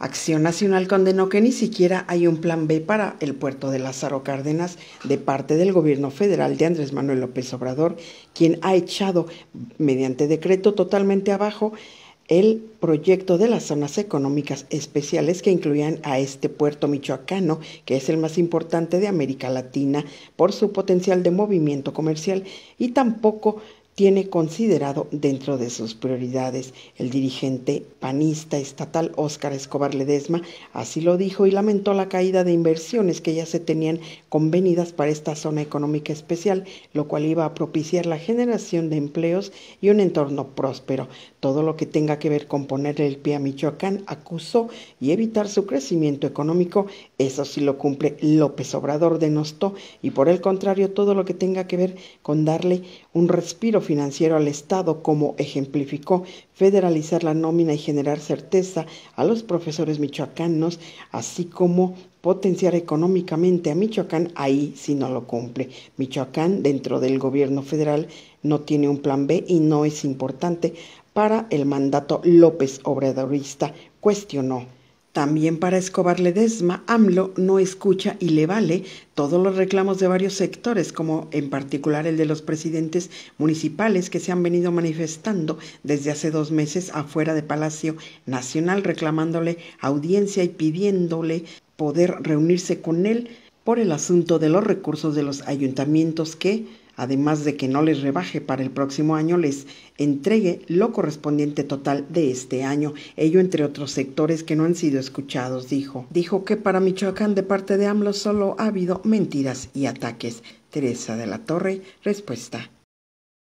Acción Nacional condenó que ni siquiera hay un plan B para el puerto de Lázaro Cárdenas de parte del gobierno federal de Andrés Manuel López Obrador, quien ha echado mediante decreto totalmente abajo el proyecto de las zonas económicas especiales que incluían a este puerto michoacano, que es el más importante de América Latina por su potencial de movimiento comercial, y tampoco tiene considerado dentro de sus prioridades. El dirigente panista estatal Óscar Escobar Ledesma así lo dijo y lamentó la caída de inversiones que ya se tenían convenidas para esta zona económica especial, lo cual iba a propiciar la generación de empleos y un entorno próspero. Todo lo que tenga que ver con ponerle el pie a Michoacán, acusó, y evitar su crecimiento económico, eso sí lo cumple López Obrador denostó, y por el contrario todo lo que tenga que ver con darle un respiro financiero al Estado, como ejemplificó federalizar la nómina y generar certeza a los profesores michoacanos, así como potenciar económicamente a Michoacán ahí si no lo cumple. Michoacán, dentro del gobierno federal, no tiene un plan B y no es importante para el mandato López Obradorista, cuestionó. También para Escobar Desma, AMLO no escucha y le vale todos los reclamos de varios sectores, como en particular el de los presidentes municipales que se han venido manifestando desde hace dos meses afuera de Palacio Nacional, reclamándole audiencia y pidiéndole poder reunirse con él por el asunto de los recursos de los ayuntamientos que, además de que no les rebaje para el próximo año, les entregue lo correspondiente total de este año, ello entre otros sectores que no han sido escuchados, dijo. Dijo que para Michoacán de parte de AMLO solo ha habido mentiras y ataques. Teresa de la Torre, respuesta.